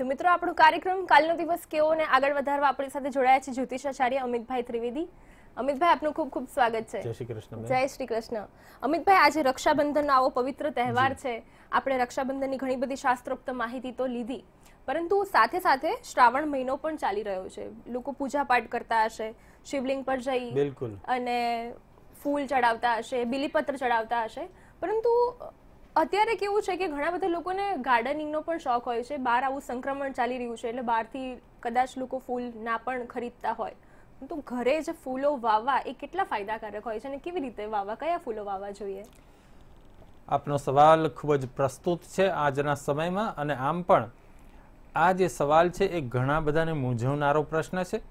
તો મિત્રો આપણો કાર્યક્રમ કાલનો દિવસ કેવો ને આગળ વધારવા આપણી સાથે જોડાયા છે જ્યોતિષાચાર્ય અમિતભાઈ ત્રિવેદી અમિતભાઈ આપનું ખૂબ ખૂબ સ્વાગત છે જય શ્રી કૃષ્ણ જય શ્રી કૃષ્ણ અમિતભાઈ આજે રક્ષાબંધનનો આવો પવિત્ર તહેવાર છે આપણે રક્ષાબંધનની ઘણી બધી શાસ્ત્રોક્ત માહિતી તો લીધી પરંતુ સાથે સાથે શ્રાવણ મહિનો પણ ચાલી રહ્યો છે લોકો પૂજા પાઠ કરતા હશે શિવલિંગ પર જઈ અને ફૂલ ચડાવતા હશે બિલીપત્ર ચડાવતા હશે પરંતુ અત્યારે કેવું છે કે ઘણા બધા લોકોને ગાર્ડનિંગનો પણ શોખ હોય છે બહાર આવું સંક્રમણ ચાલી રહ્યું છે એટલે બહારથી કદાચ લોકો ફૂલ ના પણ ખરીદતા હોય તો ઘરે જ ફૂલો વાવવા એ કેટલા ફાયદાકારક હોય છે અને કેવી રીતે વાવવા કયા ફૂલો વાવવા જોઈએ આપનો સવાલ ખૂબ જ પ્રસ્તુત છે આજના સમયમાં અને આમ પણ આ જે સવાલ છે એ ઘણા બધાને મૂંઝવનારો પ્રશ્ન છે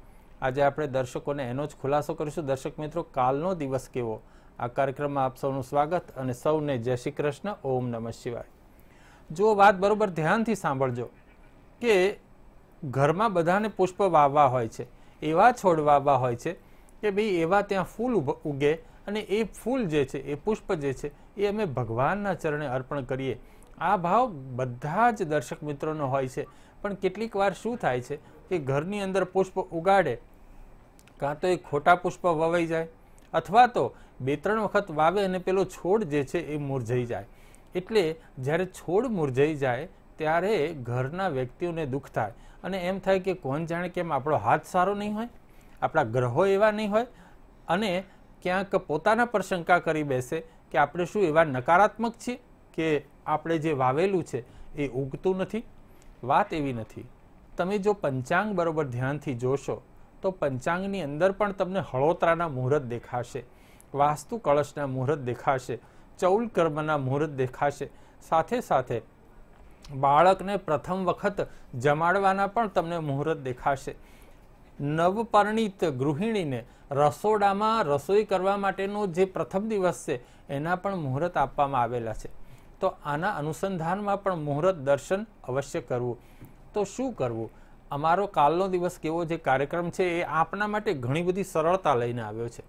આજે આપણે દર્શકોને એનો જ ખુલાસો કરીશું દર્શક મિત્રો કાલનો દિવસ કેવો આ કાર્યક્રમમાં આપ સૌનું સ્વાગત અને સૌને જય શ્રી કૃષ્ણ ઓમ નમઃ શિવાય જો વાત બરોબર ધ્યાનથી સાંભળજો કે ઘરમાં બધાને પુષ્પ વાવવા હોય છે એવા છોડ વાવવા હોય છે કે ભાઈ એવા ત્યાં ફૂલ ઉગે અને એ ફૂલ જે છે એ પુષ્પ જે છે એ અમે ભગવાનના ચરણે અર્પણ કરીએ આ ભાવ બધા જ દર્શક મિત્રોનો હોય છે પણ કેટલીક વાર શું થાય છે કે ઘરની અંદર પુષ્પ ઉગાડે કાં તો એ ખોટા પુષ્પ વવાઈ જાય અથવા તો બે ત્રણ વખત વાવે અને પેલો છોડ જે છે એ મુરઝાઈ જાય એટલે જ્યારે છોડ મુરઝાઈ જાય ત્યારે ઘરના વ્યક્તિઓને દુઃખ થાય અને એમ થાય કે કોણ જાણે કેમ આપણો હાથ સારો નહીં હોય આપણા ગ્રહો એવા નહીં હોય અને ક્યાંક પોતાના પર શંકા કરી બેસે કે આપણે શું એવા નકારાત્મક છીએ કે આપણે જે વાવેલું છે એ ઉગતું નથી વાત એવી નથી તમે જો પંચાંગ બરાબર ધ્યાનથી જોશો તો પંચાંગની અંદર પણ તમને હળોતરાના મુહૂર્ત દેખાશે વાસ્તુ કળશના મુહૂર્ત દેખાશે ચૌલ કર્મના મુહૂર્ત દેખાશે સાથે સાથે બાળકને પ્રથમ વખત જમાડવાના પણ તમને મુહૂર્ત દેખાશે નવપરિણીત ગૃહિણીને રસોડામાં રસોઈ કરવા માટેનો જે પ્રથમ દિવસ છે એના પણ મુહૂર્ત આપવામાં આવેલા છે તો આના અનુસંધાનમાં પણ મુહૂર્ત દર્શન અવશ્ય કરવું તો શું કરવું અમારો કાલનો દિવસ કેવો જે કાર્યક્રમ છે એ આપના માટે ઘણી બધી સરળતા લઈને આવ્યો છે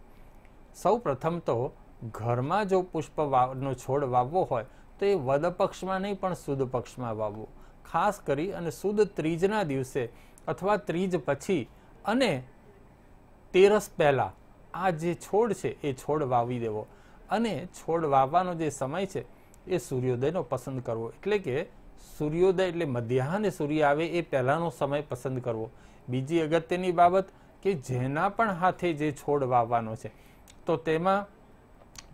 સૌ પ્રથમ તો ઘરમાં જો પુષ્પ વાવનો છોડ વાવવો હોય તો એ વદ પક્ષમાં નહીં પણ સુદ પક્ષમાં વાવવો ખાસ કરી અને સુદ ત્રીજના દિવસે અથવા ત્રીજ પછી અને તેરસ પહેલાં આ જે છોડ છે એ છોડ વાવી દેવો અને છોડ વાવવાનો જે સમય છે એ સૂર્યોદયનો પસંદ કરવો એટલે કે સૂર્યોદય એટલે મધ્યાહન સૂર્ય આવે એ પહેલાંનો સમય પસંદ કરવો બીજી અગત્યની બાબત કે જેના પણ હાથે જે છોડ વાવવાનો છે તો તેમાં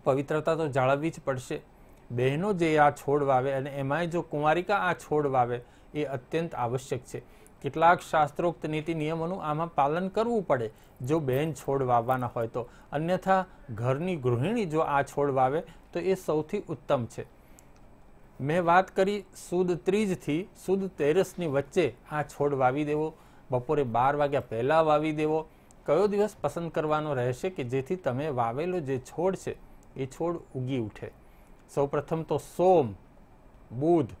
પવિત્રતા તો જાળવવી જ પડશે બહેનો જે આ છોડ વાવે અને એમાંય જો કુંવારિકા આ છોડ વાવે એ અત્યંત આવશ્યક છે કેટલાક શાસ્ત્રોક્ત નીતિ નિયમોનું આમાં પાલન કરવું પડે જો બહેન છોડ વાવવાના હોય તો અન્યથા ઘરની ગૃહિણી જો આ છોડ વાવે તો એ સૌથી ઉત્તમ છે મેં વાત કરી સુદ ત્રીજથી સુદ તેરસની વચ્ચે આ છોડ વાવી દેવો બપોરે બાર વાગ્યા પહેલાં વાવી દેવો કયો દિવસ પસંદ કરવાનો રહેશે કે જેથી તમે વાવેલો જે છોડ છે એ છોડ ઉગી ઉઠે સૌપ્રથમ તો સોમ બુધ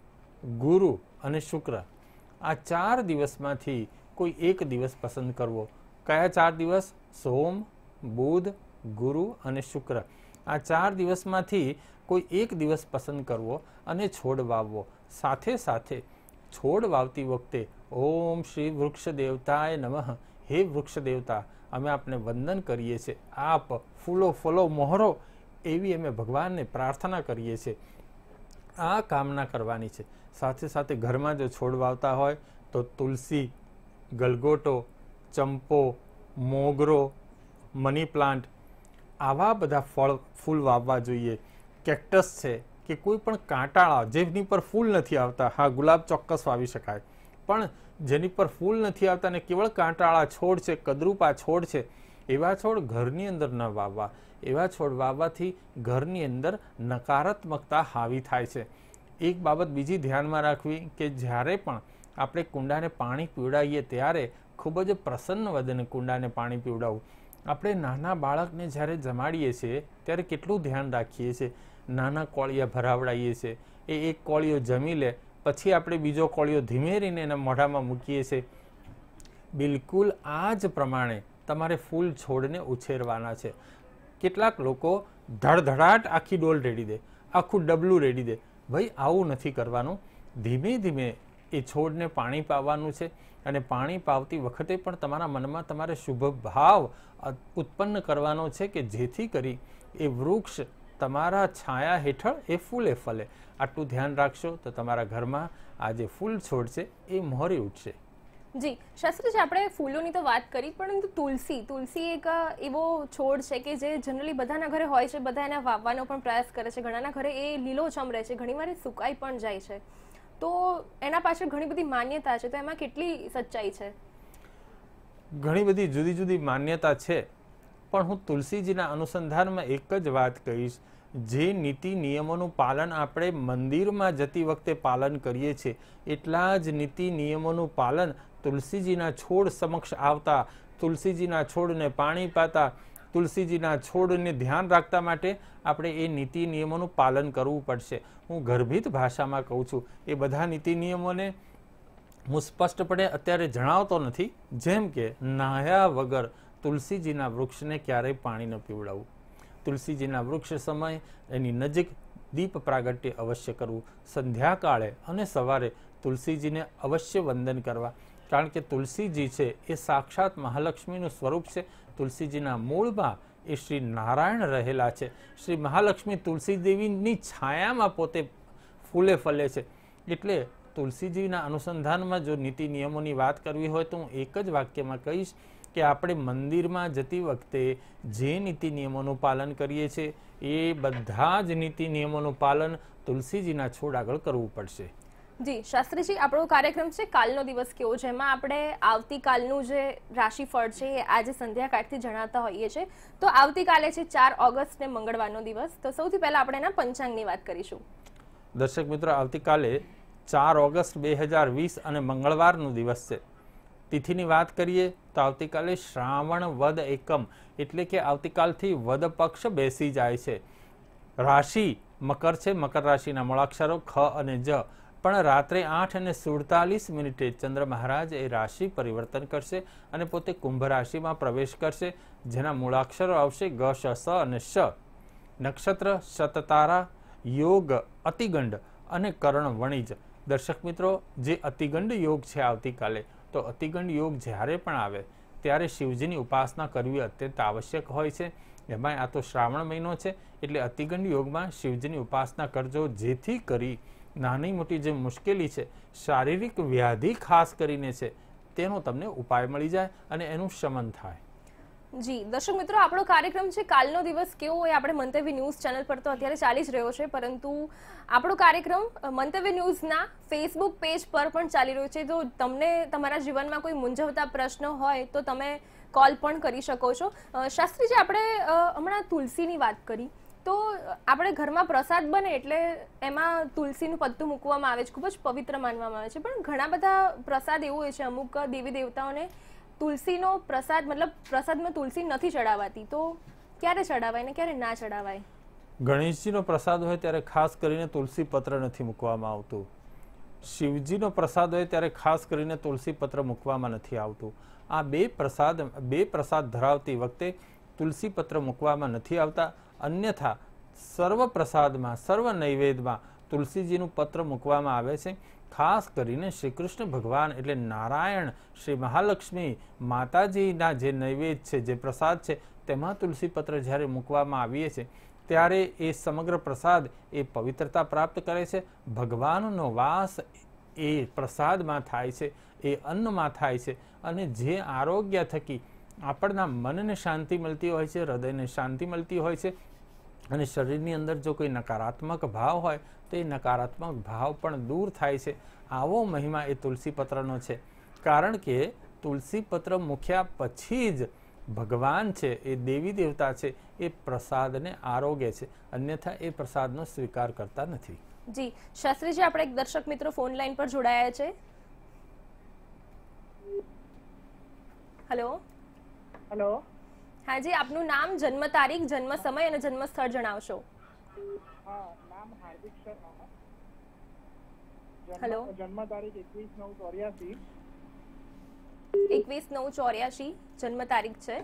ગુરુ અને શુક્ર આ ચાર દિવસમાંથી કોઈ એક દિવસ પસંદ કરવો કયા ચાર દિવસ સોમ બુધ ગુરુ અને શુક્ર આ ચાર દિવસમાંથી કોઈ એક દિવસ પસંદ કરવો અને છોડ વાવવો સાથે સાથે છોડ વાવતી વખતે ઓમ શ્રી વૃક્ષ દેવતાએ નમઃ હે વૃક્ષ દેવતા અમે આપને વંદન કરીએ છીએ આપ ફૂલો ફલો મોહરો એવી અમે ભગવાનને પ્રાર્થના કરીએ છીએ આ કામના કરવાની છે સાથે સાથે ઘરમાં જો છોડ વાવતા હોય તો તુલસી ગલગોટો ચંપો મોગરો મની પ્લાન્ટ આવા બધા ફળ ફૂલ વાવવા જોઈએ કેક્ટસ છે કે કોઈ પણ કાંટાળા જેની પર ફૂલ નથી આવતા હા ગુલાબ ચોક્કસ વાવી શકાય પણ જેની પર ફૂલ નથી આવતા ને કેવળ કાંટાળા છોડ છે કદરૂપા છોડ છે એવા છોડ ઘરની અંદર ન વાવવા એવા છોડ વાવવાથી ઘરની અંદર નકારાત્મકતા હાવી થાય છે એક બાબત બીજી ધ્યાનમાં રાખવી કે જ્યારે પણ આપણે કુંડાને પાણી પીવડાવીએ ત્યારે ખૂબ જ પ્રસન્ન વદને કુંડાને પાણી પીવડાવવું આપણે નાના બાળકને જ્યારે જમાડીએ છીએ ત્યારે કેટલું ધ્યાન રાખીએ છીએ નાના કોળિયા ભરાવડાવીએ છીએ એ એક કોળીઓ જમી લે પછી આપણે બીજો કોળિયો ધીમેરીને એના મોઢામાં મૂકીએ છીએ બિલકુલ આ જ પ્રમાણે તમારે ફૂલ છોડને ઉછેરવાના છે કેટલાક લોકો ધડધડાટ આખી ડોલ રેડી દે આખું ડબલું રેડી દે ભાઈ આવું નથી કરવાનું ધીમે ધીમે એ છોડને પાણી પાવાનું છે અને પાણી પાવતી વખતે પણ તમારા મનમાં તમારે શુભ ભાવ ઉત્પન્ન કરવાનો છે કે જેથી કરી એ વૃક્ષ તમારા છાયા હેઠળ એ ફૂલે ફલે આટલું ધ્યાન રાખશો તો તમારા ઘરમાં આ જે ફૂલ છોડ છે એ મહોરી ઉઠશે જી શાસ્ત્રીજી આપણે ફૂલોની તો વાત કરી પરંતુ તુલસી તુલસી એક એવો છોડ છે કે જે જનરલી બધાના ઘરે હોય છે બધા એના વાવવાનો પણ પ્રયાસ કરે છે ઘણાના ઘરે એ લીલોછમ રહે છે ઘણીવાર સુકાઈ પણ જાય છે તો એના પાછળ ઘણી બધી માન્યતા છે તો એમાં કેટલી સચ્ચાઈ છે ઘણી બધી જુદી જુદી માન્યતા છે પણ હું તુલસીજીના અનુસંધાનમાં એક જ વાત કહીશ જે નીતિ નિયમોનું પાલન આપણે મંદિરમાં જતી વખતે પાલન કરીએ છીએ એટલા જ નીતિ નિયમોનું પાલન તુલસીજીના છોડ સમક્ષ આવતા તુલસીજીના છોડને પાણી પાતા તુલસીજીના છોડને ધ્યાન રાખતા માટે આપણે એ નીતિ નિયમોનું પાલન કરવું પડશે હું ગર્ભિત ભાષામાં કહું છું એ બધા નીતિ નિયમોને હું સ્પષ્ટપણે અત્યારે જણાવતો નથી જેમ કે નાહ્યા વગર તુલસીજીના વૃક્ષને ક્યારેય પાણી ન પીવડાવવું તુલસીજીના વૃક્ષ સમયે એની નજીક દીપ પ્રાગટ્ય અવશ્ય કરવું સંધ્યાકાળે અને સવારે તુલસીજીને અવશ્ય વંદન કરવા કારણ કે તુલસીજી છે એ સાક્ષાત મહાલક્ષ્મીનું સ્વરૂપ છે તુલસીજીના મૂળમાં એ શ્રી નારાયણ રહેલા છે શ્રી મહાલક્ષ્મી તુલસી દેવીની છાયામાં પોતે ફૂલે ફલે છે એટલે તુલસીજીના અનુસંધાનમાં જો નીતિ નિયમોની વાત કરવી હોય તો હું એક જ વાક્યમાં કહીશ કે આપણે મંદિરમાં જતી વખતે જે નીતિ નિયમોનું પાલન કરીએ છીએ એ બધા જ નીતિ નિયમોનું પાલન તુલસીજીના છોડ આગળ કરવું પડશે જી શાસ્ત્રીજી આપણો કાર્યક્રમ છે કાલનો દિવસ કેવો છે એમાં આપણે આવતીકાલનું જે રાશિફળ છે એ આજે સંધ્યાકાળથી જણાતા હોઈએ છીએ તો આવતીકાલે છે ચાર ઓગસ્ટને મંગળવારનો દિવસ તો સૌથી પહેલાં આપણે એના પંચાંગની વાત કરીશું દર્શક મિત્રો આવતીકાલે ચાર ઓગસ્ટ બે હજાર વીસ અને મંગળવારનો દિવસ છે તિથિની વાત કરીએ તો આવતીકાલે શ્રાવણ વદ એકમ એટલે કે આવતીકાલથી વદ પક્ષ બેસી જાય છે રાશિ મકર છે મકર રાશિના મૂળાક્ષરો ખ અને જ પણ રાત્રે આઠ અને સુડતાલીસ મિનિટે ચંદ્ર મહારાજ એ રાશિ પરિવર્તન કરશે અને પોતે કુંભ રાશિમાં પ્રવેશ કરશે જેના મૂળાક્ષરો આવશે ગ શ સ અને શ નક્ષત્ર શતતારા યોગ અતિગંડ અને કરણ વણિજ દર્શક મિત્રો જે અતિગંડ યોગ છે આવતીકાલે તો અતિગંડ યોગ જ્યારે પણ આવે ત્યારે શિવજીની ઉપાસના કરવી અત્યંત આવશ્યક હોય છે એમાં આ તો શ્રાવણ મહિનો છે એટલે અતિગંડ યોગમાં શિવજીની ઉપાસના કરજો જેથી કરી નાની મોટી જે મુશ્કેલી છે શારીરિક વ્યાધિ ખાસ કરીને છે તેનો તમને ઉપાય મળી જાય અને એનું શમન થાય જી દર્શક મિત્રો આપણો કાર્યક્રમ છે કાલનો દિવસ કેવો હોય આપણે મંતવ્ય ન્યૂઝ ચેનલ પર તો અત્યારે ચાલી જ રહ્યો છે પરંતુ આપણો કાર્યક્રમ મંતવ્ય ન્યૂઝના ફેસબુક પેજ પર પણ ચાલી રહ્યો છે તો તમને તમારા જીવનમાં કોઈ મૂંઝવતા પ્રશ્ન હોય તો તમે કોલ પણ કરી શકો છો શાસ્ત્રીજી આપણે હમણાં તુલસીની વાત કરી તો આપણે ઘરમાં પ્રસાદ બને એટલે એમાં તુલસીનું પત્તું મૂકવામાં આવે છે ખૂબ જ પવિત્ર માનવામાં આવે છે પણ ઘણા બધા પ્રસાદ એવું હોય છે અમુક દેવી દેવતાઓને તુલસીનો પ્રસાદ મતલબ પ્રસાદમાં તુલસી નથી ચડાવાતી તો ક્યારે ચડાવાય ને ક્યારે ના ચડાવાય ગણેશજીનો પ્રસાદ હોય ત્યારે ખાસ કરીને તુલસી પત્ર નથી મૂકવામાં આવતું શિવજીનો પ્રસાદ હોય ત્યારે ખાસ કરીને તુલસી પત્ર મૂકવામાં નથી આવતું આ બે પ્રસાદ બે પ્રસાદ ધરાવતી વખતે તુલસી પત્ર મૂકવામાં નથી આવતા અન્યથા સર્વ પ્રસાદમાં સર્વ નૈવેદ્યમાં તુલસીજીનું પત્ર મૂકવામાં આવે છે ખાસ કરીને શ્રી કૃષ્ણ ભગવાન એટલે નારાયણ શ્રી મહાલક્ષ્મી માતાજીના જે નૈવેદ્ય છે જે પ્રસાદ છે તેમાં તુલસી પત્ર જ્યારે મૂકવામાં આવીએ છીએ ત્યારે એ સમગ્ર પ્રસાદ એ પવિત્રતા પ્રાપ્ત કરે છે ભગવાનનો વાસ એ પ્રસાદમાં થાય છે એ અન્નમાં થાય છે અને જે આરોગ્ય થકી આપણના મનને શાંતિ મળતી હોય છે હૃદયને શાંતિ મળતી હોય છે અને શરીરની અંદર જો કોઈ નકારાત્મક ભાવ હોય તે નકારાત્મક ભાવ પણ દૂર થાય છે આવો મહિમા એ તુલસી પત્રનો છે કારણ કે તુલસી પત્ર મૂક્યા પછી જ ભગવાન છે એ દેવી દેવતા છે એ પ્રસાદને આરોગ્ય છે અન્યથા એ પ્રસાદનો સ્વીકાર કરતા નથી જી શાસ્ત્રીજી આપણે એક દર્શક મિત્રો ફોન લાઈન પર જોડાયા છે હેલો હેલો હાજી આપનું નામ જન્મ તારીખ જન્મ સમય અને જન્મ સ્થળ જણાવશો હા નામ હાર્દિક શર્મા હેલો જન્મ તારીખ એકવીસ નવ ચોર્યાસી એકવીસ નવ ચોર્યાસી જન્મ તારીખ છે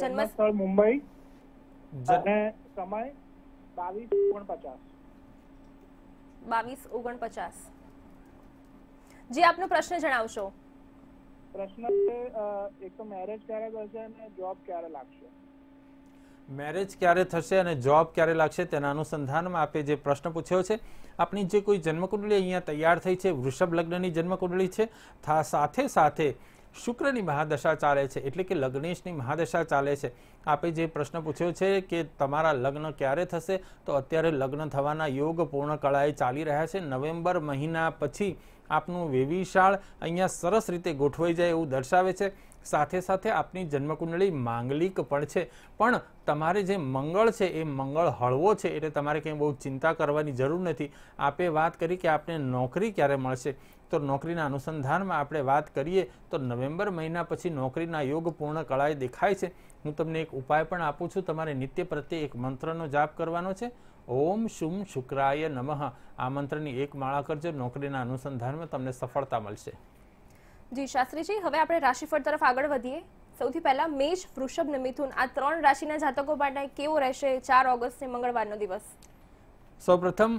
જન્મ સ્થળ મુંબઈ અને સમય બાવીસ ઓગણપચાસ બાવીસ ઓગણપચાસ જી આપનો પ્રશ્ન જણાવશો પ્રશ્ન છે એક તો મેરેજ ક્યારે કરશે અને જોબ ક્યારે લાગશે મેરેજ ક્યારે થશે અને જોબ ક્યારે લાગશે તેના અનુસંધાનમાં આપે જે પ્રશ્ન પૂછ્યો છે આપણી જે કોઈ જન્મકુંડલી અહીંયા તૈયાર થઈ છે વૃષભ લગ્નની જન્મકુંડળી છે સાથે સાથે શુક્રની મહાદશા ચાલે છે એટલે કે લગ્નેશની મહાદશા ચાલે છે આપે જે પ્રશ્ન પૂછ્યો છે કે તમારા લગ્ન ક્યારે થશે તો અત્યારે લગ્ન થવાના યોગ પૂર્ણ કળાએ ચાલી રહ્યા છે નવેમ્બર મહિના પછી આપનું વેવિશાળ અહીંયા સરસ રીતે ગોઠવાઈ જાય એવું દર્શાવે છે સાથે સાથે આપની જન્મકુંડળી માંગલિક પણ છે પણ તમારે જે મંગળ છે એ મંગળ હળવો છે એટલે તમારે કંઈ બહુ ચિંતા કરવાની જરૂર નથી આપે વાત કરી કે આપને નોકરી ક્યારે મળશે તો નોકરીના અનુસંધાનમાં આપણે વાત કરીએ તો નવેમ્બર મહિના પછી નોકરીના યોગ પૂર્ણ કળાએ દેખાય છે હું તમને એક ઉપાય પણ આપું છું તમારે નિત્ય પ્રત્યે એક મંત્રનો જાપ કરવાનો છે ઓમ શુમ શુક્રાય નમઃ આ મંત્રની એક માળા કરજો નોકરીના અનુસંધાનમાં તમને સફળતા મળશે જી શાસ્ત્રીજી હવે આપણે રાશિફળ તરફ આગળ વધીએ સૌથી પહેલા મેષ વૃષભ ને મિથુન આ ત્રણ રાશિના જાતકો માટે કેવો રહેશે ચાર ઓગસ્ટને મંગળવારનો દિવસ સૌપ્રથમ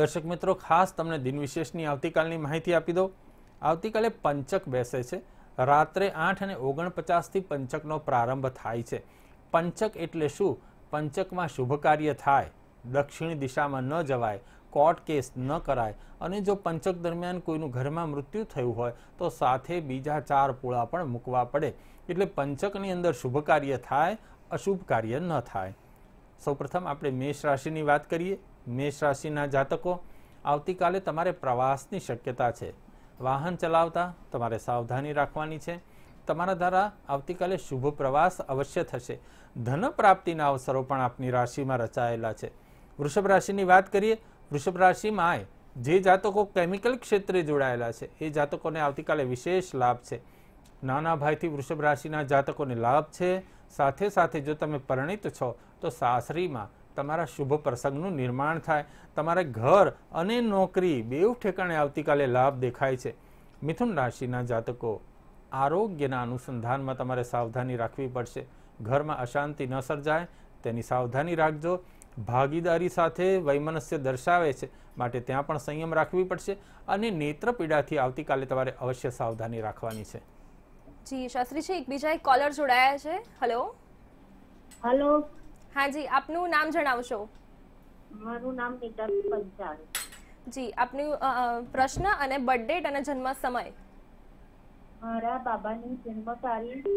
દર્શક મિત્રો ખાસ તમને દિન વિશેષની આવતીકાલની માહિતી આપી દો આવતીકાલે પંચક બેસે છે રાત્રે આઠ અને ઓગણપચાસથી પંચકનો પ્રારંભ થાય છે પંચક એટલે શું પંચકમાં શુભ કાર્ય થાય દક્ષિણ દિશામાં ન જવાય કોર્ટ કેસ ન કરાય અને જો પંચક દરમિયાન કોઈનું ઘરમાં મૃત્યુ થયું હોય તો સાથે બીજા ચાર પોળા પણ મૂકવા પડે એટલે પંચકની અંદર શુભ કાર્ય થાય અશુભ કાર્ય ન થાય સૌપ્રથમ આપણે મેષ રાશિની વાત કરીએ મેષ રાશિના જાતકો આવતીકાલે તમારે પ્રવાસની શક્યતા છે વાહન ચલાવતા તમારે સાવધાની રાખવાની છે તમારા દ્વારા આવતીકાલે શુભ પ્રવાસ અવશ્ય થશે ધન પ્રાપ્તિના અવસરો પણ આપની રાશિમાં રચાયેલા છે વૃષભ રાશિની વાત કરીએ વૃષભ રાશિમાં જે જાતકો કેમિકલ ક્ષેત્રે જોડાયેલા છે એ જાતકોને આવતીકાલે વિશેષ લાભ છે નાના ભાઈથી વૃષભ રાશિના જાતકોને લાભ છે સાથે સાથે જો તમે પરિણિત છો તો સાસરીમાં તમારા શુભ પ્રસંગનું નિર્માણ થાય તમારે ઘર અને નોકરી બેઉ ઠેકાણે આવતીકાલે લાભ દેખાય છે મિથુન રાશિના જાતકો આરોગ્યના અનુસંધાનમાં તમારે સાવધાની રાખવી પડશે ઘરમાં અશાંતિ ન સર્જાય તેની સાવધાની રાખજો ભાગીદારી સાથે વૈમનસ્ય દર્શાવે છે માટે ત્યાં પણ સંયમ રાખવી પડશે અને નેત્રપીડાથી આવતીકાલે તમારે અવશ્ય સાવધાની રાખવાની છે જી શાસ્ત્રીજી એક બીજા એક કોલર જોડાયા છે હેલો હેલો હા જી આપનું નામ જણાવશો મારું નામ નિતર પંચાલ જી આપનું પ્રશ્ન અને બર્થડેટ અને જન્મ સમય મારા બાબાની જન્મ તારીખ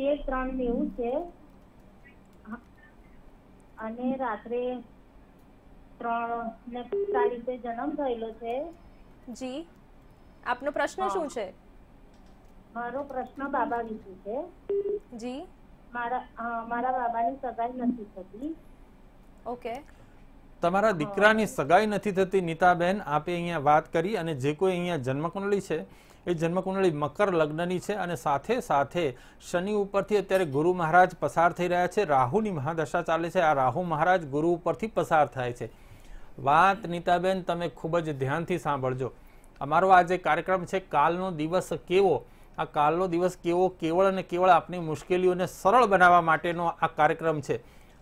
તેર ત્રણ નેવું છે અને રાત્રે ત્રણ ને પિસ્તાલીસે જન્મ થયેલો છે જી આપનો પ્રશ્ન શું છે મારો પ્રશ્ન બાબા વિશે છે જી મારા મારા બાબાની સગાઈ નથી થતી ઓકે તમારા દીકરાની સગાઈ નથી થતી નીતાબેન આપે અહીંયા વાત કરી અને જે કોઈ અહીંયા જન્મકુંડલી છે એ જન્મકુંડળી મકર લગ્નની છે અને સાથે સાથે શનિ ઉપરથી અત્યારે ગુરુ મહારાજ પસાર થઈ રહ્યા છે રાહુની મહાદશા ચાલે છે આ રાહુ મહારાજ ગુરુ ઉપરથી પસાર થાય છે વાત નીતાબેન તમે ખૂબ જ ધ્યાનથી સાંભળજો અમારો આ જે કાર્યક્રમ છે કાલનો દિવસ કેવો આ કાલનો દિવસ કેવો કેવળ અને કેવળ આપની મુશ્કેલીઓને સરળ બનાવવા માટેનો આ કાર્યક્રમ છે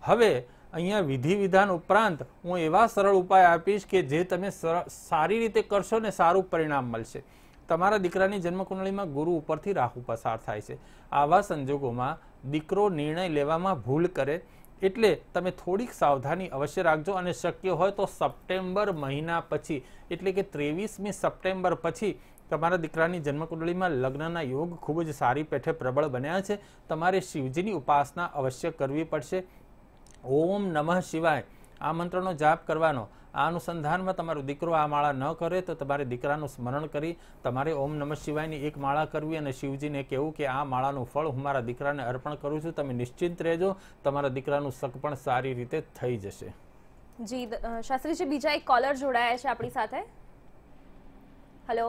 હવે અહીંયા વિધિ વિધાન ઉપરાંત હું એવા સરળ ઉપાય આપીશ કે જે તમે સારી રીતે કરશો ને સારું પરિણામ મળશે તમારા દીકરાની જન્મકુંડળીમાં ગુરુ ઉપરથી રાહુ પસાર થાય છે આવા સંજોગોમાં દીકરો નિર્ણય લેવામાં ભૂલ કરે એટલે તમે થોડીક સાવધાની અવશ્ય રાખજો અને શક્ય હોય તો સપ્ટેમ્બર મહિના પછી એટલે કે ત્રેવીસમી સપ્ટેમ્બર પછી તમારા દીકરાની જન્મકુંડળીમાં લગ્નના યોગ ખૂબ જ સારી પેઠે પ્રબળ બન્યા છે તમારે શિવજીની ઉપાસના અવશ્ય કરવી પડશે ઓમ નમઃ શિવાય આ મંત્રનો જાપ કરવાનો આ અનુસંધાનમાં તમારો દીકરો આ માળા ન કરે તો તમારે દીકરાનું સ્મરણ કરી તમારે ઓમ નમઃ શિવાયની એક માળા કરવી અને શિવજીને કહેવું કે આ માળાનું ફળ હું મારા દીકરાને અર્પણ કરું છું તમે નિશ્ચિંત રહેજો તમારા દીકરાનું શક પણ સારી રીતે થઈ જશે જી શાસ્ત્રીજી બીજા એક કોલર જોડાયા છે આપણી સાથે હેલો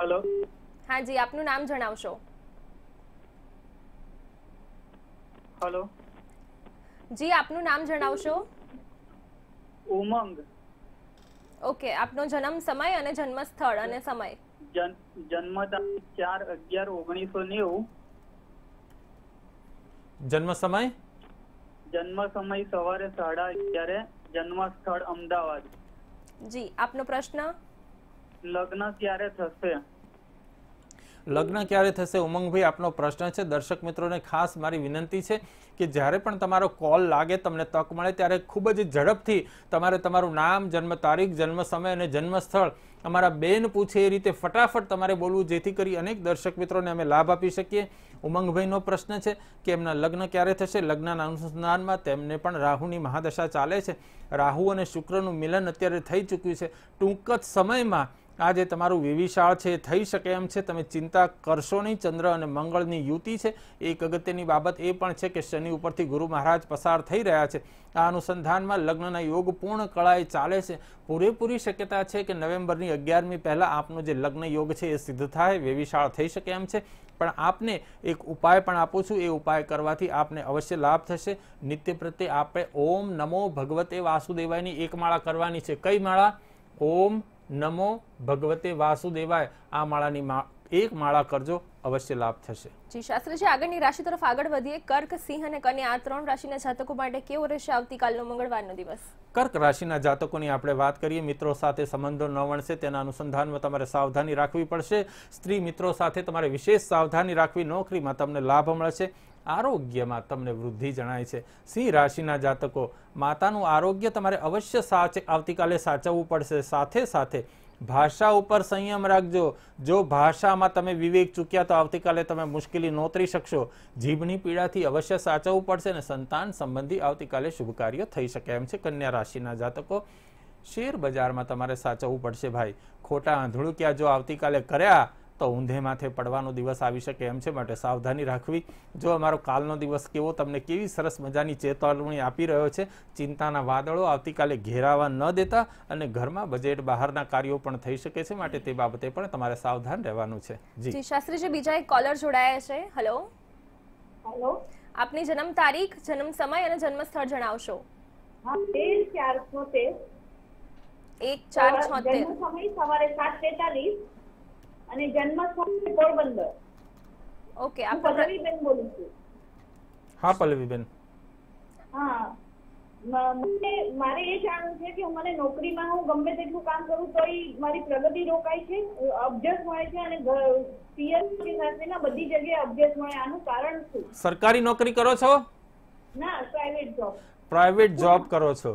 હેલો હા જી આપનું નામ જણાવશો હેલો જી આપનું નામ જણાવશો ઉમંગ ઓકે આપનો જન્મ સમય અને જન્મ સ્થળ અને સમય જન્મ ચાર અગિયાર ઓગણીસો નેવું જન્મ સમય જન્મ સમય સવારે સાડા અગિયારે જન્મ સ્થળ અમદાવાદ જી આપનો પ્રશ્ન લગ્ન ક્યારે થશે લગ્ન ક્યારે થશે ઉમંગભાઈ આપનો પ્રશ્ન છે દર્શક મિત્રોને ખાસ મારી વિનંતી છે કે જ્યારે પણ તમારો કોલ લાગે તમને તક મળે ત્યારે ખૂબ જ ઝડપથી તમારે તમારું નામ જન્મ તારીખ જન્મ સમય અને જન્મ સ્થળ અમારા બેન પૂછે એ રીતે ફટાફટ તમારે બોલવું જેથી કરી અનેક દર્શક મિત્રોને અમે લાભ આપી શકીએ ઉમંગભાઈનો પ્રશ્ન છે કે એમના લગ્ન ક્યારે થશે લગ્નના અનુસંધાનમાં તેમને પણ રાહુની મહાદશા ચાલે છે રાહુ અને શુક્રનું મિલન અત્યારે થઈ ચૂક્યું છે ટૂંક જ સમયમાં આ જે તમારું વેવિશાળ છે થઈ શકે એમ છે તમે ચિંતા કરશો નહીં ચંદ્ર અને મંગળની યુતિ છે એક અગત્યની બાબત એ પણ છે કે શનિ ઉપરથી ગુરુ મહારાજ પસાર થઈ રહ્યા છે આ અનુસંધાનમાં લગ્નના યોગ પૂર્ણ કળાએ ચાલે છે પૂરેપૂરી શક્યતા છે કે નવેમ્બરની અગિયારમી પહેલાં આપનો જે લગ્ન યોગ છે એ સિદ્ધ થાય વેવિશાળ થઈ શકે એમ છે પણ આપને એક ઉપાય પણ આપું છું એ ઉપાય કરવાથી આપને અવશ્ય લાભ થશે નિત્ય પ્રત્યે આપણે ઓમ નમો ભગવતે વાસુદેવાયની એક માળા કરવાની છે કઈ માળા ઓમ નમો ભગવતે વાસુદેવાય આ માળાની એક માળા કરજો અવશ્ય લાભ થશે જી શાસ્ત્રીજી આગળની રાશિ તરફ આગળ વધીએ કર્ક સિંહ અને કન્યા આ ત્રણ રાશિના જાતકો માટે કેવો રહેશે આવતીકાલનો મંગળવારનો દિવસ કર્ક રાશિના જાતકોની આપણે વાત કરીએ મિત્રો સાથે સંબંધો ન વણશે તેના અનુસંધાનમાં તમારે સાવધાની રાખવી પડશે સ્ત્રી મિત્રો સાથે તમારે વિશેષ સાવધાની રાખવી નોકરીમાં તમને લાભ મળશે આરોગ્યમાં તમને વૃદ્ધિ જણાય છે સિંહ રાશિના જાતકો માતાનું આરોગ્ય તમારે અવશ્ય સાચ આવતીકાલે સાચવવું પડશે સાથે સાથે ભાષા ઉપર સંયમ રાખજો જો ભાષામાં તમે વિવેક ચૂક્યા તો આવતીકાલે તમે મુશ્કેલી નોતરી શકશો જીભની પીડાથી અવશ્ય સાચવવું પડશે અને સંતાન સંબંધી આવતીકાલે શુભ કાર્યો થઈ શકે એમ છે કન્યા રાશિના જાતકો શેર બજારમાં તમારે સાચવવું પડશે ભાઈ ખોટા આંધળુક્યા જો આવતીકાલે કર્યા તો ઊંધે માથે પડવાનો દિવસ આવી શકે એમ છે માટે સાવધાની રાખવી જો અમારો કાલનો દિવસ કેવો તમને કેવી સરસ મજાની ચેતવણી આપી રહ્યો છે ચિંતાના વાદળો આવતીકાલે ઘેરાવા ન દેતા અને ઘરમાં બજેટ બહારના કાર્યો પણ થઈ શકે છે માટે તે બાબતે પણ તમારે સાવધાન રહેવાનું છે જી શાસ્ત્રીજી બીજા એક કોલર જોડાયા છે હલો હેલો આપની જન્મ તારીખ જન્મ સમય અને જન્મ સ્થળ જણાવશો એક ચાર છોતેર સમય સવારે સાત અને જન્મ સ્થળ પોરબંદર ઓકે આપ પલ્લવીબેન બોલું છું હા પલ્લવીબેન હા મને મારે એ જાણવું છે કે મને નોકરીમાં હું ગમે તેટલું કામ કરું તોય મારી પ્રગતિ રોકાય છે અબજસ મળે છે અને પીએસ કે સાથેના બધી જગ્યાએ અબજસ મળે આનું કારણ શું સરકારી નોકરી કરો છો ના પ્રાઇવેટ જોબ પ્રાઇવેટ જોબ કરો છો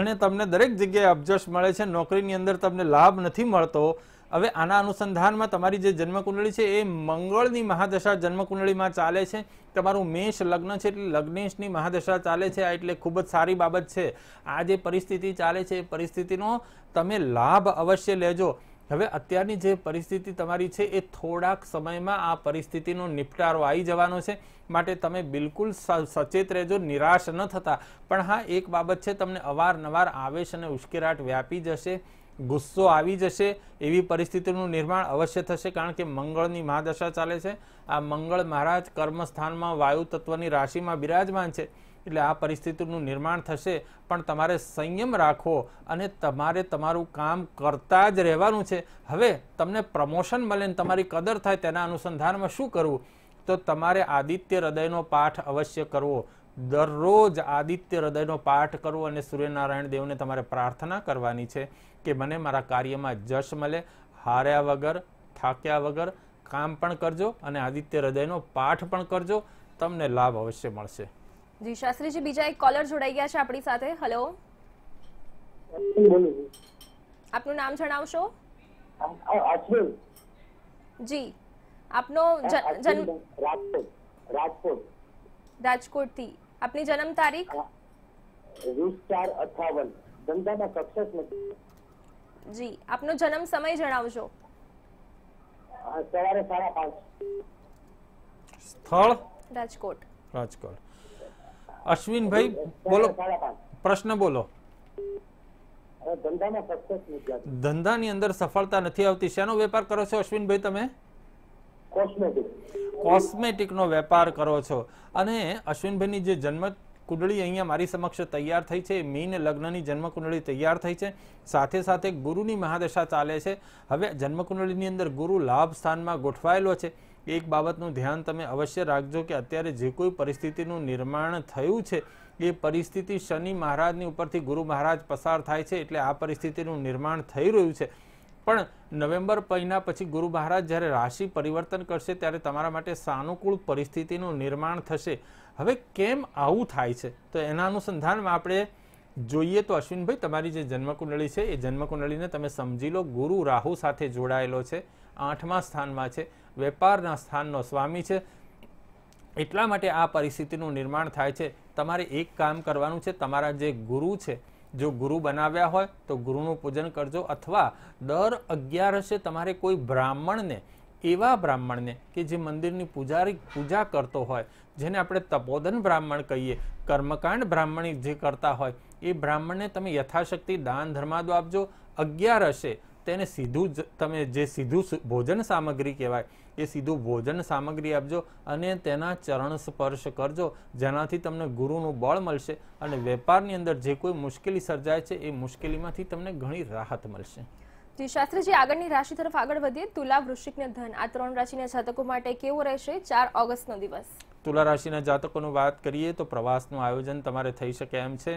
અને તમને દરેક જગ્યાએ અબજસ મળે છે નોકરીની અંદર તમને લાભ નથી મળતો હવે આના અનુસંધાનમાં તમારી જે જન્મકુંડળી છે એ મંગળની મહાદશા જન્મકુંડળીમાં ચાલે છે તમારું મેષ લગ્ન છે એટલે લગ્નેશની મહાદશા ચાલે છે આ એટલે ખૂબ જ સારી બાબત છે આ જે પરિસ્થિતિ ચાલે છે એ પરિસ્થિતિનો તમે લાભ અવશ્ય લેજો હવે અત્યારની જે પરિસ્થિતિ તમારી છે એ થોડાક સમયમાં આ પરિસ્થિતિનો નિપટારો આવી જવાનો છે માટે તમે બિલકુલ સચેત રહેજો નિરાશ ન થતા પણ હા એક બાબત છે તમને અવારનવાર આવેશ અને ઉશ્કેરાટ વ્યાપી જશે ગુસ્સો આવી જશે એવી પરિસ્થિતિનું નિર્માણ અવશ્ય થશે કારણ કે મંગળની મહાદશા ચાલે છે આ મંગળ મહારાજ કર્મસ્થાનમાં વાયુ તત્વની રાશિમાં બિરાજમાન છે એટલે આ પરિસ્થિતિનું નિર્માણ થશે પણ તમારે સંયમ રાખવો અને તમારે તમારું કામ કરતા જ રહેવાનું છે હવે તમને પ્રમોશન મળે ને તમારી કદર થાય તેના અનુસંધાનમાં શું કરવું તો તમારે આદિત્ય હૃદયનો પાઠ અવશ્ય કરવો દરરોજ આદિત્ય હૃદયનો પાઠ કરવો અને સૂર્યનારાયણ દેવને તમારે પ્રાર્થના કરવાની છે કે મને મારા કાર્યમાં જશ મળે હાર્યા વગર થાક્યા વગર કામ પણ કરજો અને આદિત્ય હૃદયનો પાઠ પણ કરજો તમને લાભ અવશ્ય મળશે જી શાસ્ત્રીજી બીજા એક કોલર જોડાઈ ગયા છે આપણી સાથે હેલો આપનું નામ જણાવશો જી આપનો રાજકોટ રાજકોટ થી આપની જન્મ તારીખ વીસ ચાર અઠાવન ધંધામાં સક્સેસ નથી જી આપનો જન્મ સમય જણાવજો સવારે 5:30 સ્થળ રાજકોટ રાજકોટ અશ્વિનભાઈ બોલો પ્રશ્ન બોલો ધંધાની અંદર સફળતા નથી આવતી શેનો વેપાર કરો છો અશ્વિનભાઈ તમે કોસ્મેટિક કોસ્મેટિકનો વેપાર કરો છો અને અશ્વિનભાઈની જે જન્મ કુંડળી અહીંયા મારી સમક્ષ તૈયાર થઈ છે મીન લગ્નની જન્મકુંડળી તૈયાર થઈ છે સાથે સાથે ગુરુની મહાદશા ચાલે છે હવે જન્મકુંડળીની અંદર ગુરુ લાભ સ્થાનમાં ગોઠવાયેલો છે એક બાબતનું ધ્યાન તમે અવશ્ય રાખજો કે અત્યારે જે કોઈ પરિસ્થિતિનું નિર્માણ થયું છે એ પરિસ્થિતિ શનિ મહારાજની ઉપરથી ગુરુ મહારાજ પસાર થાય છે એટલે આ પરિસ્થિતિનું નિર્માણ થઈ રહ્યું છે પણ નવેમ્બર મહિના પછી ગુરુ મહારાજ જ્યારે રાશિ પરિવર્તન કરશે ત્યારે તમારા માટે સાનુકૂળ પરિસ્થિતિનું નિર્માણ થશે હવે કેમ આવું થાય છે તો એના અનુસંધાનમાં આપણે જોઈએ તો અશ્વિનભાઈ તમારી જે જન્મકુંડળી છે એ જન્મકુંડળીને તમે સમજી લો ગુરુ રાહુ સાથે જોડાયેલો છે આઠમા સ્થાનમાં છે વેપારના સ્થાનનો સ્વામી છે એટલા માટે આ પરિસ્થિતિનું નિર્માણ થાય છે તમારે એક કામ કરવાનું છે તમારા જે ગુરુ છે જો ગુરુ બનાવ્યા હોય તો ગુરુનું પૂજન કરજો અથવા દર અગિયારસે તમારે કોઈ બ્રાહ્મણને એવા બ્રાહ્મણને કે જે મંદિરની પૂજારી પૂજા કરતો હોય જેને આપણે તપોદન બ્રાહ્મણ કહીએ કર્મકાંડ બ્રાહ્મણ જે કરતા હોય એ બ્રાહ્મણને તમે યથાશક્તિ દાન ધર્માદો આપજો અગિયાર હશે તેને સીધું જ તમે જે સીધું ભોજન સામગ્રી કહેવાય એ સીધું ભોજન સામગ્રી આપજો અને તેના ચરણ સ્પર્શ કરજો જેનાથી તમને ગુરુનું બળ મળશે અને વેપારની અંદર જે કોઈ મુશ્કેલી સર્જાય છે એ મુશ્કેલીમાંથી તમને ઘણી રાહત મળશે જી શાસ્ત્રીજી આગળની રાશિ તરફ આગળ વધીએ તુલા વૃશ્ચિક ધન આ ત્રણ રાશિના જાતકો માટે કેવો રહેશે ચાર ઓગસ્ટનો દિવસ તુલા રાશિના જાતકોની વાત કરીએ તો પ્રવાસનું આયોજન તમારે થઈ શકે એમ છે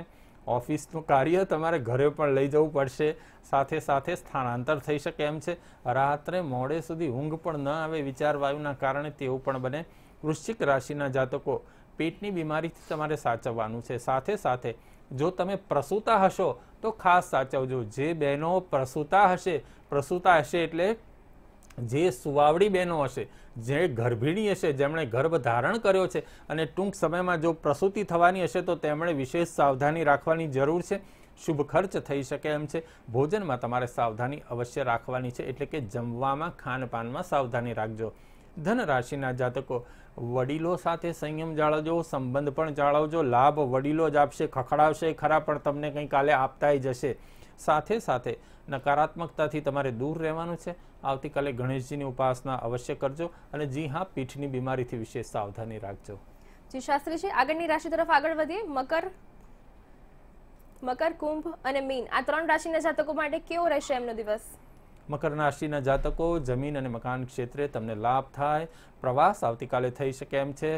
ઓફિસનું કાર્ય તમારે ઘરે પણ લઈ જવું પડશે સાથે સાથે સ્થાનાંતર થઈ શકે એમ છે રાત્રે મોડે સુધી ઊંઘ પણ ન આવે વિચારવાયુના કારણે તેવું પણ બને વૃશ્ચિક રાશિના જાતકો પેટની બીમારીથી તમારે સાચવવાનું છે સાથે સાથે જો તમે પ્રસૂતા હશો તો ખાસ સાચવજો જે બહેનો પ્રસૂતા હશે પ્રસૂતા હશે એટલે જે સુવાવડી બહેનો હશે જે ગર્ભિણી હશે જેમણે ગર્ભ ધારણ કર્યો છે અને ટૂંક સમયમાં જો પ્રસૂતિ થવાની હશે તો તેમણે વિશેષ સાવધાની રાખવાની જરૂર છે શુભ ખર્ચ થઈ શકે એમ છે ભોજનમાં તમારે સાવધાની અવશ્ય રાખવાની છે એટલે કે જમવામાં ખાનપાનમાં સાવધાની રાખજો ધન રાશિના જાતકો વડીલો સાથે સંયમ જાળવજો સંબંધ પણ જાળવજો લાભ વડીલો જ આપશે ખખડાવશે ખરા પણ તમને કંઈ કાલે આપતાય જશે સાથે સાથે નકારાત્મકતાથી તમારે દૂર રહેવાનું છે આવતીકાલે ગણેશજીની ઉપાસના અવશ્ય કરજો અને જી હા પીઠની બીમારીથી વિશેષ સાવધાની રાખજો જી શાસ્ત્રીજી આગળની રાશિ તરફ આગળ વધીએ મકર મકર કુંભ અને મીન આ ત્રણ રાશિના જાતકો માટે કેવો રહેશે એમનો દિવસ મકર રાશિના જાતકો જમીન અને મકાન ક્ષેત્રે તમને લાભ થાય પ્રવાસ આવતીકાલે થઈ શકે એમ છે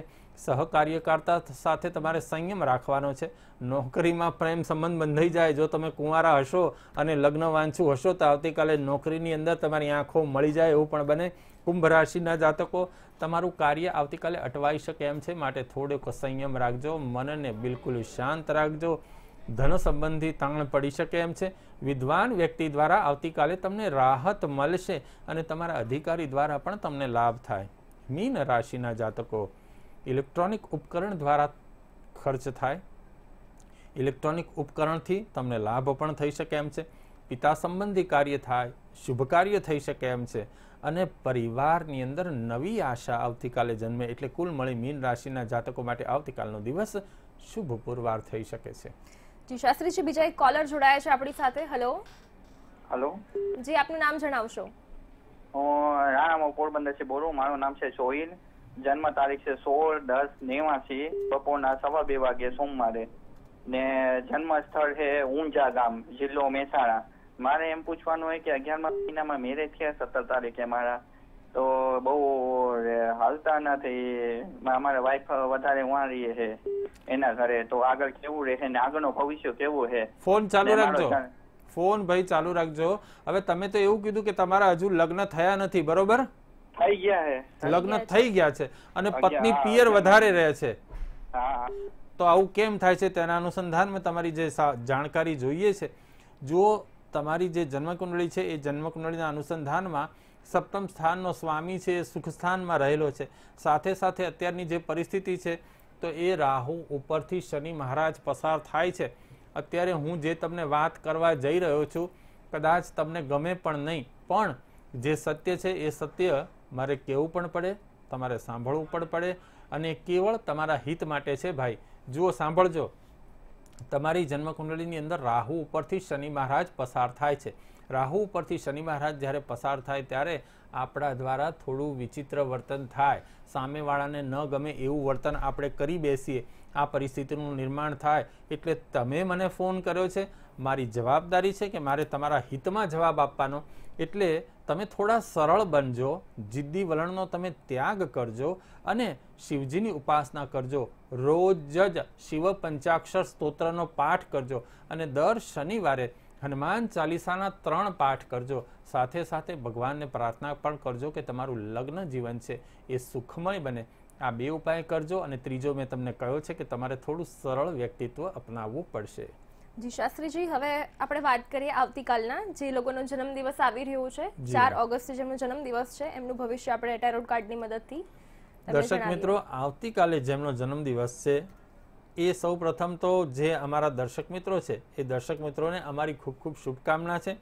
સહકાર્યકર્તા સાથે તમારે સંયમ રાખવાનો છે નોકરીમાં પ્રેમ સંબંધ બંધાઈ જાય જો તમે કુંવારા હશો અને લગ્ન વાંચું હશો તો આવતીકાલે નોકરીની અંદર તમારી આંખો મળી જાય એવું પણ બને કુંભ રાશિના જાતકો તમારું કાર્ય આવતીકાલે અટવાઈ શકે એમ છે માટે થોડોક સંયમ રાખજો મનને બિલકુલ શાંત રાખજો ધન સંબંધી તાણ પડી શકે એમ છે વિદ્વાન વ્યક્તિ દ્વારા આવતીકાલે તમને રાહત મળશે અને તમારા અધિકારી દ્વારા પણ તમને લાભ થાય મીન રાશિના જાતકો ઇલેક્ટ્રોનિક ઉપકરણ દ્વારા ખર્ચ થાય ઇલેક્ટ્રોનિક ઉપકરણથી તમને લાભ પણ થઈ શકે એમ છે પિતા સંબંધી કાર્ય થાય શુભ કાર્ય થઈ શકે એમ છે અને પરિવારની અંદર નવી આશા આવતીકાલે જન્મે એટલે કુલ મળી મીન રાશિના જાતકો માટે આવતીકાલનો દિવસ શુભ પુરવાર થઈ શકે છે જી શાસ્ત્રીજી બીજા એક કોલર જોડાયા છે આપણી સાથે હેલો હેલો જી આપનું નામ જણાવશો હું રાણામાં પોરબંદર છે બોરું મારું નામ છે સોહિલ જન્મ તારીખ છે સોળ દસ નેવાસી બપોરના સવા બે વાગે સોમવારે ને જન્મ સ્થળ છે ઊંઝા ગામ જિલ્લો મહેસાણા મારે એમ પૂછવાનું હોય કે અગિયારમા મહિનામાં મેરેજ છે સત્તર તારીખે મારા તો બહુ હાલતા નથી અમારે વાઈફ વધારે વાંરીએ છે એના ઘરે તો આગળ કેવું રહેશે ને આગળનો ભવિષ્ય કેવું છે ફોન ચાલુ રાખજો ફોન ભાઈ ચાલુ રાખજો હવે તમે તો એવું કીધું કે તમારા હજુ લગ્ન થયા નથી બરોબર થઈ ગયા છે લગ્ન થઈ ગયા છે અને પત્ની પિયર વધારે રહે છે તો આવું કેમ થાય છે તેના અનુસંધાનમાં તમારી જે જાણકારી જોઈએ છે જો તમારી જે જન્મકુંડળી છે એ જન્મકુંડળીના અનુસંધાનમાં સપ્તમ સ્થાનનો સ્વામી છે એ સુખ સ્થાનમાં રહેલો છે સાથે સાથે અત્યારની જે પરિસ્થિતિ છે તો એ રાહુ ઉપરથી શનિ મહારાજ પસાર થાય છે અત્યારે હું જે તમને વાત કરવા જઈ રહ્યો છું કદાચ તમને ગમે પણ નહીં પણ જે સત્ય છે એ સત્ય મારે કહેવું પણ પડે તમારે સાંભળવું પણ પડે અને કેવળ તમારા હિત માટે છે ભાઈ જુઓ સાંભળજો તમારી જન્મકુંડળીની અંદર રાહુ ઉપરથી શનિ મહારાજ પસાર થાય છે રાહુ ઉપરથી શનિ મહારાજ જ્યારે પસાર થાય ત્યારે આપણા દ્વારા થોડું વિચિત્ર વર્તન થાય સામેવાળાને ન ગમે એવું વર્તન આપણે કરી બેસીએ આ પરિસ્થિતિનું નિર્માણ થાય એટલે તમે મને ફોન કર્યો છે મારી જવાબદારી છે કે મારે તમારા હિતમાં જવાબ આપવાનો એટલે તમે થોડા સરળ બનજો જિદ્દી વલણનો તમે ત્યાગ કરજો અને શિવજીની ઉપાસના કરજો રોજ જ શિવ પંચાક્ષર સ્તોત્રનો પાઠ કરજો અને દર શનિવારે હનુમાન ચાલીસાના ત્રણ પાઠ કરજો સાથે સાથે ભગવાનને પ્રાર્થના પણ કરજો કે તમારું લગ્ન જીવન છે એ સુખમય બને આ બે ઉપાય કરજો અને ત્રીજો મેં તમને કહ્યો છે કે તમારે થોડું સરળ વ્યક્તિત્વ અપનાવવું પડશે જી શાસ્ત્રીજી હવે આપણે વાત કરીએ આવતીકાલના જે લોકોનો જન્મદિવસ આવી રહ્યો છે ચાર ઓગસ્ટ જેમનો જન્મદિવસ છે એમનું ભવિષ્ય આપણે ટેરોટ કાર્ડની મદદથી દર્શક મિત્રો આવતીકાલે જેમનો જન્મદિવસ છે એ સૌ પ્રથમ તો જે અમારા દર્શક મિત્રો છે એ દર્શક મિત્રોને અમારી ખૂબ ખૂબ શુભકામના છે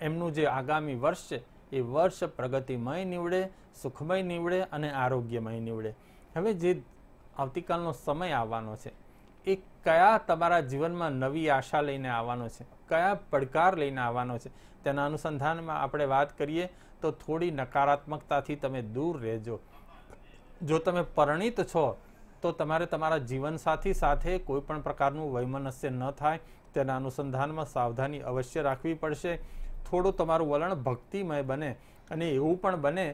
એમનું જે આગામી વર્ષ છે એ વર્ષ પ્રગતિમય નીવડે સુખમય નીવડે અને આરોગ્યમય નીવડે હવે જે આવતીકાલનો સમય આવવાનો છે એ કયા તમારા જીવનમાં નવી આશા લઈને આવવાનો છે કયા પડકાર લઈને આવવાનો છે તેના અનુસંધાનમાં આપણે વાત કરીએ તો થોડી નકારાત્મકતાથી તમે દૂર રહેજો જો તમે પરણિત છો તો તમારે તમારા જીવનસાથી સાથે કોઈપણ પ્રકારનું વૈમનસ્ય ન થાય તેના અનુસંધાનમાં સાવધાની અવશ્ય રાખવી પડશે થોડું તમારું વલણ ભક્તિમય બને અને એવું પણ બને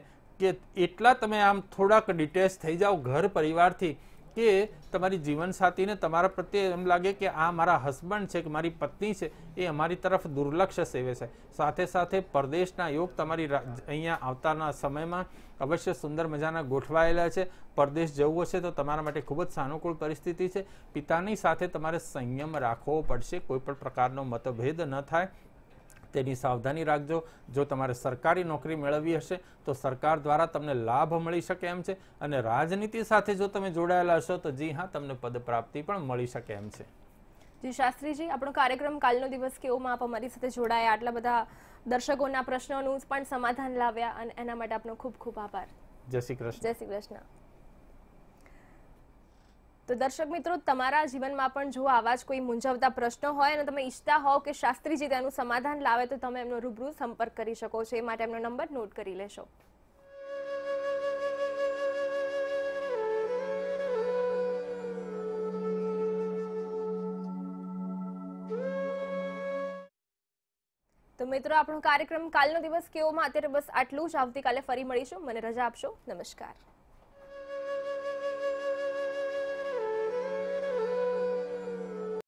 કે એટલા તમે આમ થોડાક ડિટેચ થઈ જાઓ ઘર પરિવારથી કે તમારી જીવનસાથીને તમારા પ્રત્યે એમ લાગે કે આ મારા હસબન્ડ છે કે મારી પત્ની છે એ અમારી તરફ દુર્લક્ષ સેવે છે સાથે સાથે પરદેશના યોગ તમારી અહીંયા આવતાના સમયમાં અવશ્ય સુંદર મજાના ગોઠવાયેલા છે પરદેશ જવું હશે તો તમારા માટે ખૂબ જ સાનુકૂળ પરિસ્થિતિ છે પિતાની સાથે તમારે સંયમ રાખવો પડશે કોઈ પણ પ્રકારનો મતભેદ ન થાય તેની સાવધાની રાખજો જો તમારે સરકારી નોકરી મેળવવી હશે તો સરકાર દ્વારા તમને લાભ મળી શકે એમ છે અને રાજનીતિ સાથે જો તમે જોડાયેલા હશો તો જી હા તમને પદ પ્રાપ્તિ પણ મળી શકે એમ છે જી શાસ્ત્રીજી આપણો કાર્યક્રમ કાલનો દિવસ કેવોમાં આપ અમારી સાથે જોડાયા આટલા બધા દર્શકોના પ્રશ્નોનું પણ સમાધાન લાવ્યા અને એના માટે આપનો ખૂબ ખૂબ આભાર જય શ્રી કૃષ્ણ જય શ્રી કૃષ્ણ તો દર્શક મિત્રો તમારા જીવનમાં પણ જો આવા જ કોઈ મૂંઝવતા પ્રશ્નો હોય અને તમે ઈચ્છતા હોવ કે શાસ્ત્રીજી તેનું સમાધાન લાવે તો તમે એમનો રૂબરૂ સંપર્ક કરી શકો છો એ માટે એમનો નંબર નોટ કરી લેશો તો મિત્રો આપણો કાર્યક્રમ કાલનો દિવસ કેવોમાં અત્યારે બસ આટલું જ આવતીકાલે ફરી મળીશું મને રજા આપશો નમસ્કાર